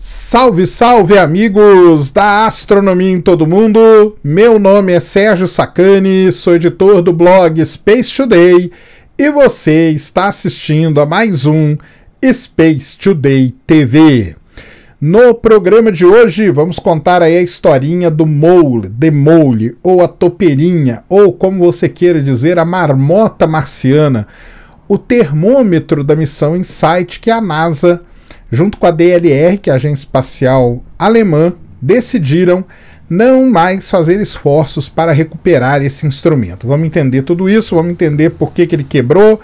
Salve, salve amigos da astronomia em todo mundo. Meu nome é Sérgio Sacani, sou editor do blog Space Today e você está assistindo a mais um Space Today TV. No programa de hoje, vamos contar aí a historinha do mole, de mole, ou a topeirinha, ou como você queira dizer, a marmota marciana, o termômetro da missão Insight que a NASA junto com a DLR, que é a Agência Espacial Alemã, decidiram não mais fazer esforços para recuperar esse instrumento. Vamos entender tudo isso, vamos entender por que, que ele quebrou, o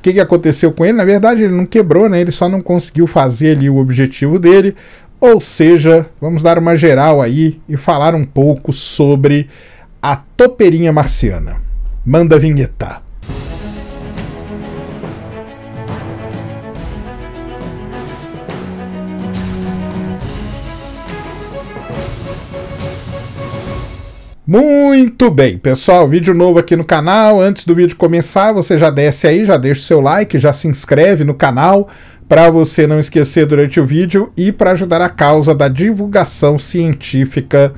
que, que aconteceu com ele. Na verdade, ele não quebrou, né? ele só não conseguiu fazer ali o objetivo dele. Ou seja, vamos dar uma geral aí e falar um pouco sobre a topeirinha marciana. Manda vinhetar. Muito bem, pessoal, vídeo novo aqui no canal. Antes do vídeo começar, você já desce aí, já deixa o seu like, já se inscreve no canal para você não esquecer durante o vídeo e para ajudar a causa da divulgação científica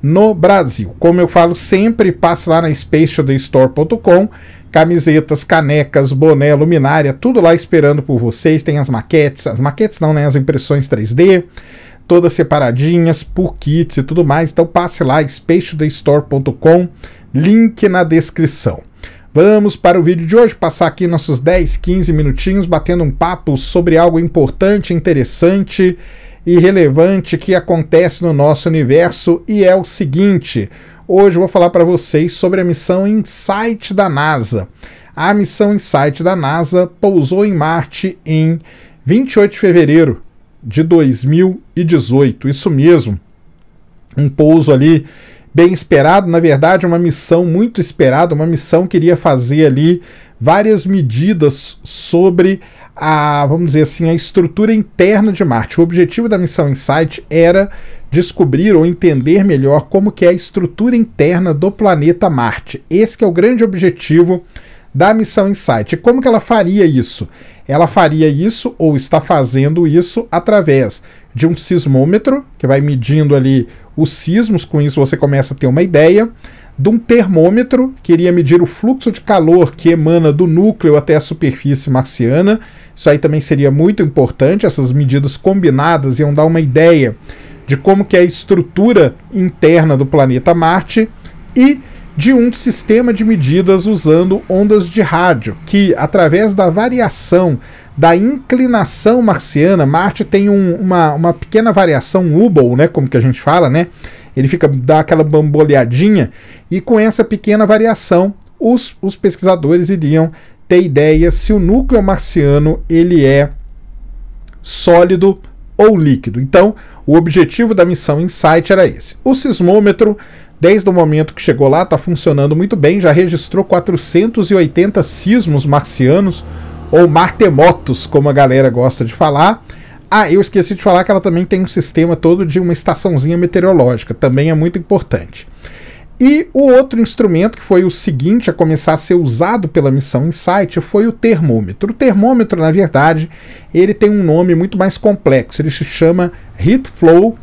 no Brasil. Como eu falo sempre, passe lá na spacetodaystore.com, camisetas, canecas, boné, luminária, tudo lá esperando por vocês. Tem as maquetes, as maquetes não, né, as impressões 3D todas separadinhas, por kits e tudo mais. Então passe lá, spacethestore.com, link na descrição. Vamos para o vídeo de hoje, passar aqui nossos 10, 15 minutinhos batendo um papo sobre algo importante, interessante e relevante que acontece no nosso universo e é o seguinte: hoje eu vou falar para vocês sobre a missão Insight da NASA. A missão Insight da NASA pousou em Marte em 28 de fevereiro de 2018. Isso mesmo. Um pouso ali bem esperado, na verdade, uma missão muito esperada, uma missão que iria fazer ali várias medidas sobre a, vamos dizer assim, a estrutura interna de Marte. O objetivo da missão Insight era descobrir ou entender melhor como que é a estrutura interna do planeta Marte. Esse é o grande objetivo da Missão Insight. Como que ela faria isso? Ela faria isso ou está fazendo isso através de um sismômetro, que vai medindo ali os sismos, com isso você começa a ter uma ideia, de um termômetro, que iria medir o fluxo de calor que emana do núcleo até a superfície marciana. Isso aí também seria muito importante, essas medidas combinadas iam dar uma ideia de como que é a estrutura interna do planeta Marte e de um sistema de medidas usando ondas de rádio, que, através da variação da inclinação marciana, Marte tem um, uma, uma pequena variação, um wobble, né, como que a gente fala, né? Ele fica dá aquela bamboleadinha e com essa pequena variação, os, os pesquisadores iriam ter ideia se o núcleo marciano ele é sólido ou líquido. Então, o objetivo da missão Insight era esse. O sismômetro Desde o momento que chegou lá, está funcionando muito bem, já registrou 480 sismos marcianos, ou martemotos, como a galera gosta de falar. Ah, eu esqueci de falar que ela também tem um sistema todo de uma estaçãozinha meteorológica, também é muito importante. E o outro instrumento que foi o seguinte a começar a ser usado pela missão Insight foi o termômetro. O termômetro, na verdade, ele tem um nome muito mais complexo. Ele se chama Heat Flow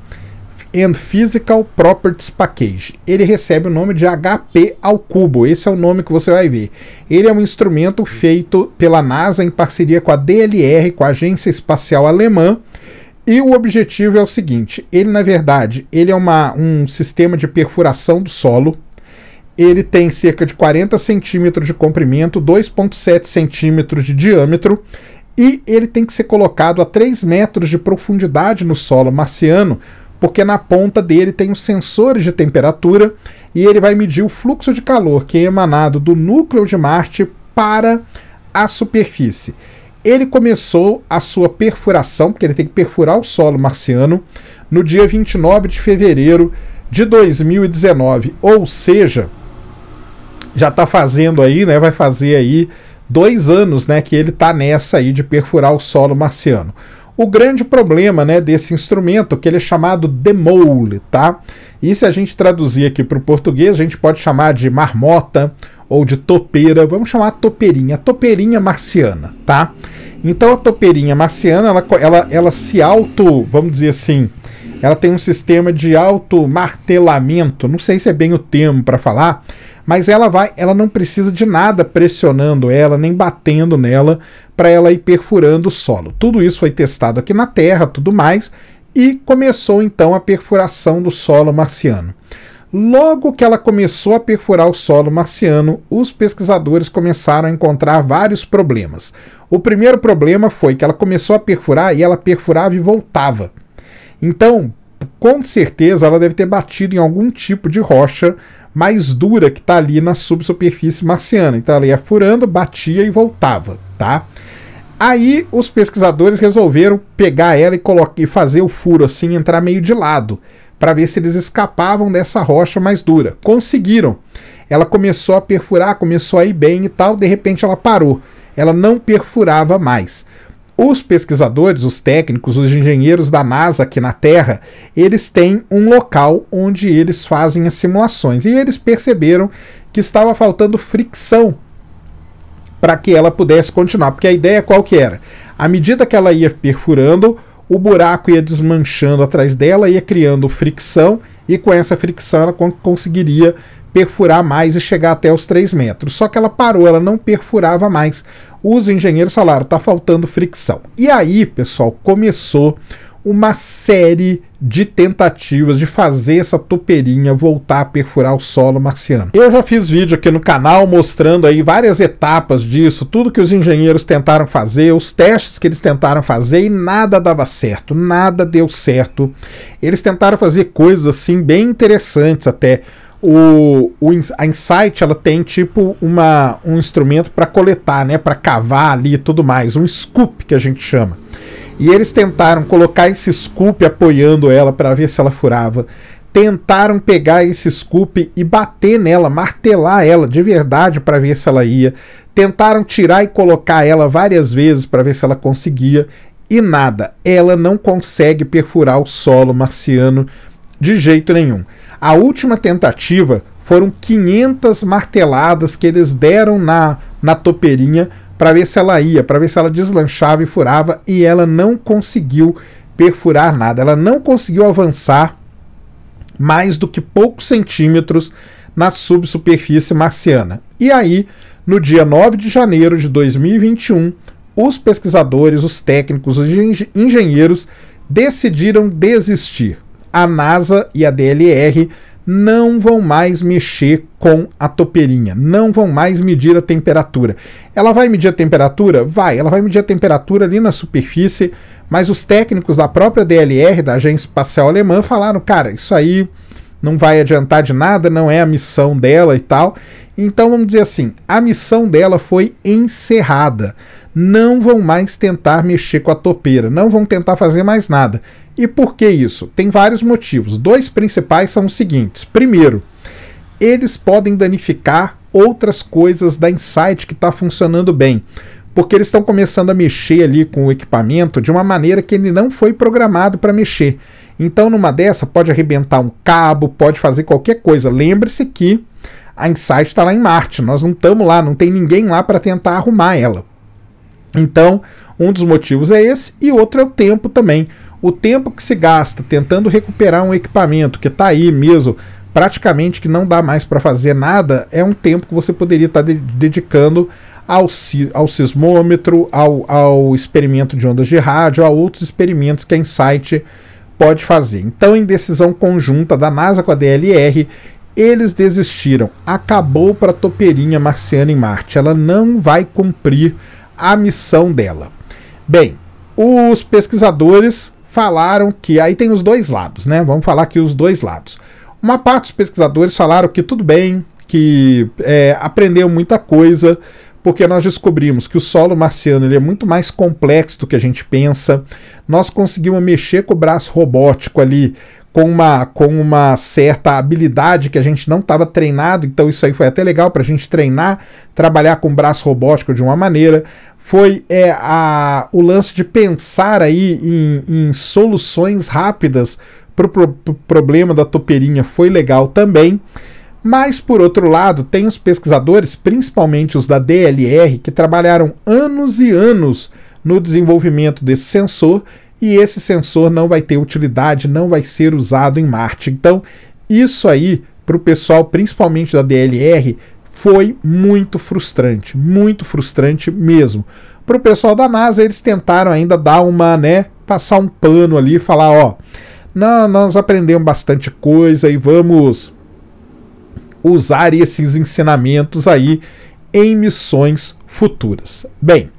and Physical Properties Package. Ele recebe o nome de HP ao cubo. Esse é o nome que você vai ver. Ele é um instrumento feito pela NASA em parceria com a DLR, com a Agência Espacial Alemã. E o objetivo é o seguinte: ele, na verdade, ele é uma, um sistema de perfuração do solo. Ele tem cerca de 40 centímetros de comprimento, 2,7 centímetros de diâmetro e ele tem que ser colocado a 3 metros de profundidade no solo marciano porque na ponta dele tem os sensores de temperatura e ele vai medir o fluxo de calor que é emanado do núcleo de Marte para a superfície. Ele começou a sua perfuração, porque ele tem que perfurar o solo marciano, no dia 29 de fevereiro de 2019, ou seja, já está fazendo aí, né? Vai fazer aí dois anos, né? Que ele está nessa aí de perfurar o solo marciano. O grande problema né, desse instrumento, que ele é chamado demoule, tá? E se a gente traduzir aqui para o português, a gente pode chamar de marmota ou de topeira, vamos chamar topeirinha, topeirinha marciana, tá? Então a topeirinha marciana, ela, ela, ela se auto, vamos dizer assim, ela tem um sistema de automartelamento, não sei se é bem o termo para falar, mas ela vai, ela não precisa de nada pressionando ela, nem batendo nela para ela ir perfurando o solo. Tudo isso foi testado aqui na Terra, tudo mais, e começou então a perfuração do solo marciano. Logo que ela começou a perfurar o solo marciano, os pesquisadores começaram a encontrar vários problemas. O primeiro problema foi que ela começou a perfurar e ela perfurava e voltava. Então, com certeza, ela deve ter batido em algum tipo de rocha mais dura que está ali na subsuperfície marciana. Então, ela ia furando, batia e voltava, tá? Aí os pesquisadores resolveram pegar ela e, e fazer o furo assim, entrar meio de lado, para ver se eles escapavam dessa rocha mais dura. Conseguiram. Ela começou a perfurar, começou a ir bem e tal, de repente ela parou. Ela não perfurava mais. Os pesquisadores, os técnicos, os engenheiros da NASA aqui na Terra, eles têm um local onde eles fazem as simulações e eles perceberam que estava faltando fricção para que ela pudesse continuar, porque a ideia qual que era? À medida que ela ia perfurando, o buraco ia desmanchando atrás dela, ia criando fricção, e com essa fricção ela conseguiria perfurar mais e chegar até os 3 metros. Só que ela parou, ela não perfurava mais. Os engenheiros falaram: está faltando fricção. E aí, pessoal, começou uma série de tentativas de fazer essa topeirinha voltar a perfurar o solo marciano. Eu já fiz vídeo aqui no canal mostrando aí várias etapas disso, tudo que os engenheiros tentaram fazer, os testes que eles tentaram fazer e nada dava certo, nada deu certo. Eles tentaram fazer coisas assim bem interessantes até. O, o, a Insight ela tem tipo uma, um instrumento para coletar, né, para cavar ali e tudo mais, um scoop que a gente chama. E eles tentaram colocar esse scoop apoiando ela para ver se ela furava. Tentaram pegar esse scoop e bater nela, martelar ela de verdade para ver se ela ia. Tentaram tirar e colocar ela várias vezes para ver se ela conseguia. E nada, ela não consegue perfurar o solo marciano de jeito nenhum. A última tentativa foram 500 marteladas que eles deram na, na topeirinha para ver se ela ia, para ver se ela deslanchava e furava, e ela não conseguiu perfurar nada. Ela não conseguiu avançar mais do que poucos centímetros na subsuperfície marciana. E aí, no dia 9 de janeiro de 2021, os pesquisadores, os técnicos, os engenheiros decidiram desistir. A NASA e a DLR não vão mais mexer com a topeirinha, não vão mais medir a temperatura. Ela vai medir a temperatura? Vai, ela vai medir a temperatura ali na superfície, mas os técnicos da própria DLR, da Agência Espacial Alemã, falaram: cara, isso aí não vai adiantar de nada, não é a missão dela e tal. Então vamos dizer assim, a missão dela foi encerrada. Não vão mais tentar mexer com a topeira, não vão tentar fazer mais nada. E por que isso? Tem vários motivos. Dois principais são os seguintes. Primeiro, eles podem danificar outras coisas da Insight que está funcionando bem porque eles estão começando a mexer ali com o equipamento de uma maneira que ele não foi programado para mexer. Então, numa dessa, pode arrebentar um cabo, pode fazer qualquer coisa. Lembre-se que a Insight está lá em Marte, nós não estamos lá, não tem ninguém lá para tentar arrumar ela. Então, um dos motivos é esse, e outro é o tempo também. O tempo que se gasta tentando recuperar um equipamento que está aí mesmo praticamente que não dá mais para fazer nada, é um tempo que você poderia estar tá dedicando ao, ao sismômetro, ao, ao experimento de ondas de rádio, a outros experimentos que a Insight pode fazer. Então, em decisão conjunta da NASA com a DLR, eles desistiram. Acabou para a toperinha marciana em Marte. Ela não vai cumprir a missão dela. Bem, os pesquisadores falaram que aí tem os dois lados, né? Vamos falar aqui os dois lados. Uma parte dos pesquisadores falaram que tudo bem, que é, aprendeu muita coisa, porque nós descobrimos que o solo marciano ele é muito mais complexo do que a gente pensa. Nós conseguimos mexer com o braço robótico ali com uma, com uma certa habilidade que a gente não estava treinado, então isso aí foi até legal para a gente treinar, trabalhar com o braço robótico de uma maneira. Foi é, a, o lance de pensar aí em, em soluções rápidas para o pro, pro problema da toperinha foi legal também. Mas, por outro lado, tem os pesquisadores, principalmente os da DLR, que trabalharam anos e anos no desenvolvimento desse sensor e esse sensor não vai ter utilidade, não vai ser usado em Marte. Então, isso aí, para o pessoal, principalmente da DLR, foi muito frustrante, muito frustrante mesmo. Para o pessoal da NASA, eles tentaram ainda dar uma, né, passar um pano ali e falar: ó, não, nós aprendemos bastante coisa e vamos usar esses ensinamentos aí em missões futuras. Bem,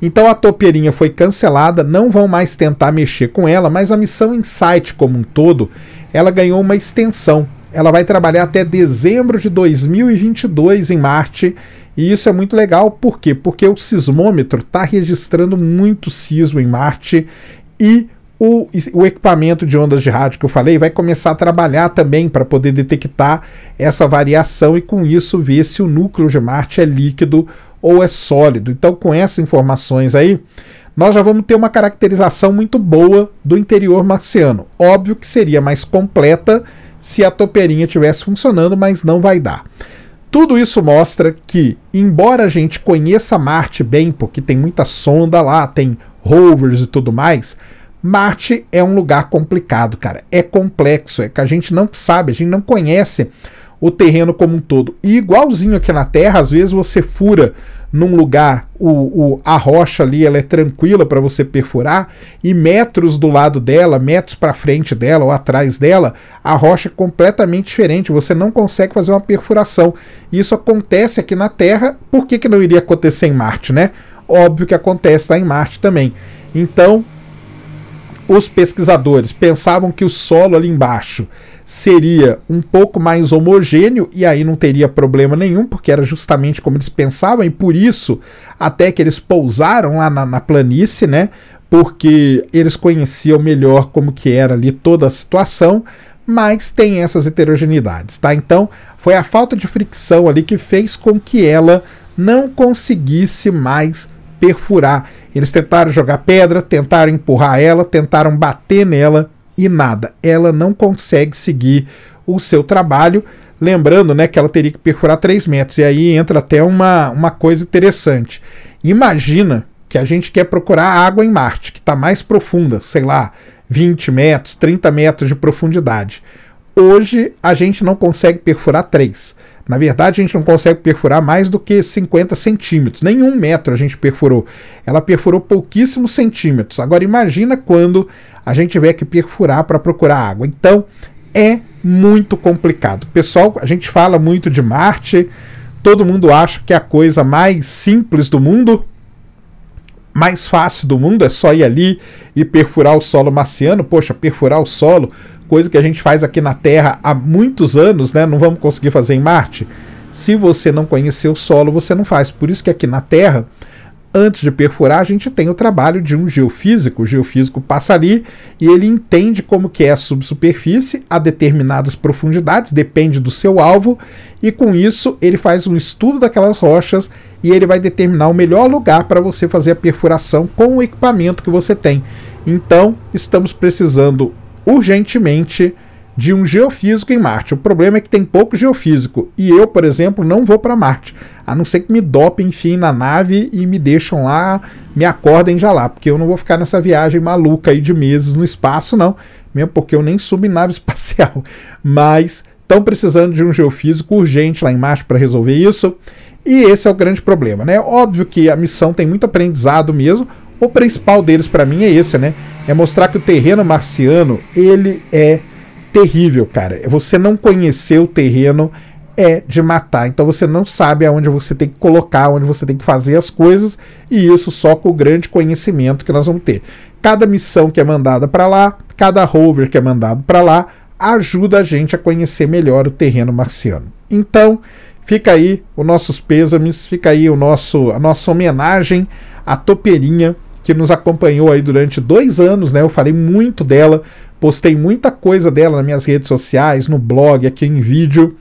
então a topeirinha foi cancelada, não vão mais tentar mexer com ela, mas a missão Insight como um todo, ela ganhou uma extensão. Ela vai trabalhar até dezembro de 2022 em Marte, e isso é muito legal, por quê? Porque o sismômetro está registrando muito sismo em Marte e o, o, equipamento de ondas de rádio que eu falei vai começar a trabalhar também para poder detectar essa variação e com isso ver se o núcleo de Marte é líquido ou é sólido. Então, com essas informações aí, nós já vamos ter uma caracterização muito boa do interior marciano. Óbvio que seria mais completa se a topeirinha tivesse funcionando, mas não vai dar. Tudo isso mostra que, embora a gente conheça Marte bem, porque tem muita sonda lá, tem rovers e tudo mais, Marte é um lugar complicado, cara. É complexo, é que a gente não sabe, a gente não conhece o terreno como um todo. E igualzinho aqui na Terra, às vezes você fura num lugar, o, o a rocha ali ela é tranquila para você perfurar, e metros do lado dela, metros para frente dela ou atrás dela, a rocha é completamente diferente, você não consegue fazer uma perfuração. Isso acontece aqui na Terra, por que, que não iria acontecer em Marte, né? Óbvio que acontece lá em Marte também. Então, os pesquisadores pensavam que o solo ali embaixo seria um pouco mais homogêneo e aí não teria problema nenhum, porque era justamente como eles pensavam, e por isso até que eles pousaram lá na, na planície, né? Porque eles conheciam melhor como que era ali toda a situação, mas tem essas heterogeneidades, tá? Então, foi a falta de fricção ali que fez com que ela não conseguisse mais perfurar. Eles tentaram jogar pedra, tentaram empurrar ela, tentaram bater nela e nada. Ela não consegue seguir o seu trabalho. Lembrando né, que ela teria que perfurar 3 metros. E aí entra até uma, uma coisa interessante. Imagina que a gente quer procurar água em Marte, que está mais profunda, sei lá, 20 metros, 30 metros de profundidade. Hoje a gente não consegue perfurar 3. Na verdade, a gente não consegue perfurar mais do que 50 centímetros. Nenhum metro a gente perfurou. Ela perfurou pouquíssimos centímetros. Agora imagina quando a gente tiver que perfurar para procurar água. Então é muito complicado. Pessoal, a gente fala muito de Marte. Todo mundo acha que é a coisa mais simples do mundo, mais fácil do mundo é só ir ali e perfurar o solo marciano. Poxa, perfurar o solo coisa que a gente faz aqui na Terra há muitos anos, né? Não vamos conseguir fazer em Marte. Se você não conhecer o solo, você não faz. Por isso que aqui na Terra, antes de perfurar, a gente tem o trabalho de um geofísico. O geofísico passa ali e ele entende como que é a subsuperfície a determinadas profundidades, depende do seu alvo, e com isso ele faz um estudo daquelas rochas e ele vai determinar o melhor lugar para você fazer a perfuração com o equipamento que você tem. Então, estamos precisando urgentemente de um geofísico em Marte. O problema é que tem pouco geofísico e eu, por exemplo, não vou para Marte, a não ser que me dopem, enfim, na nave e me deixam lá, me acordem já lá, porque eu não vou ficar nessa viagem maluca aí de meses no espaço, não, mesmo porque eu nem subo em nave espacial. Mas estão precisando de um geofísico urgente lá em Marte para resolver isso. E esse é o grande problema, né? Óbvio que a missão tem muito aprendizado mesmo. O principal deles para mim é esse, né? É mostrar que o terreno marciano, ele é terrível, cara. Você não conhecer o terreno é de matar. Então você não sabe aonde você tem que colocar, onde você tem que fazer as coisas, e isso só com o grande conhecimento que nós vamos ter. Cada missão que é mandada para lá, cada rover que é mandado para lá, ajuda a gente a conhecer melhor o terreno marciano. Então, fica aí os nossos pêsames, fica aí o nosso a nossa homenagem à Topeirinha, que nos acompanhou aí durante dois anos, né? Eu falei muito dela, postei muita coisa dela nas minhas redes sociais, no blog, aqui em vídeo.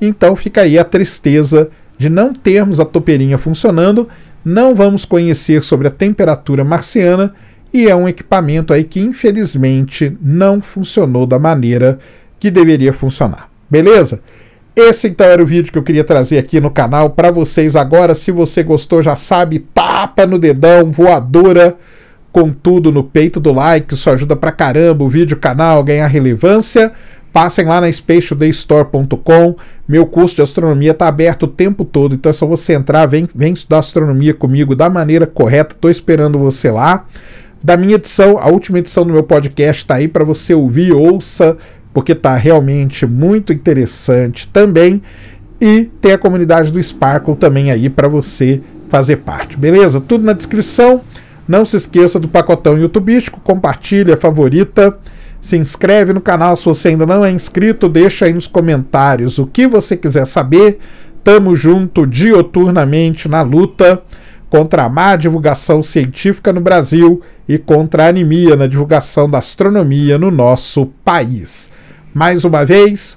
Então fica aí a tristeza de não termos a topeirinha funcionando, não vamos conhecer sobre a temperatura marciana e é um equipamento aí que infelizmente não funcionou da maneira que deveria funcionar. Beleza? Esse então era o vídeo que eu queria trazer aqui no canal para vocês agora. Se você gostou, já sabe, tapa no dedão, voadora com tudo no peito do like, isso ajuda pra caramba o vídeo, o canal, ganhar relevância. Passem lá na spatialdaystore.com. Meu curso de astronomia está aberto o tempo todo, então é só você entrar, vem, vem estudar astronomia comigo da maneira correta. Estou esperando você lá. Da minha edição, a última edição do meu podcast está aí para você ouvir, ouça, porque está realmente muito interessante também. E tem a comunidade do Sparkle também aí para você fazer parte, beleza? Tudo na descrição. Não se esqueça do pacotão youtubístico, compartilha, favorita, se inscreve no canal se você ainda não é inscrito, deixa aí nos comentários o que você quiser saber. Tamo junto dioturnamente na luta contra a má divulgação científica no Brasil e contra a anemia na divulgação da astronomia no nosso país. Mais uma vez,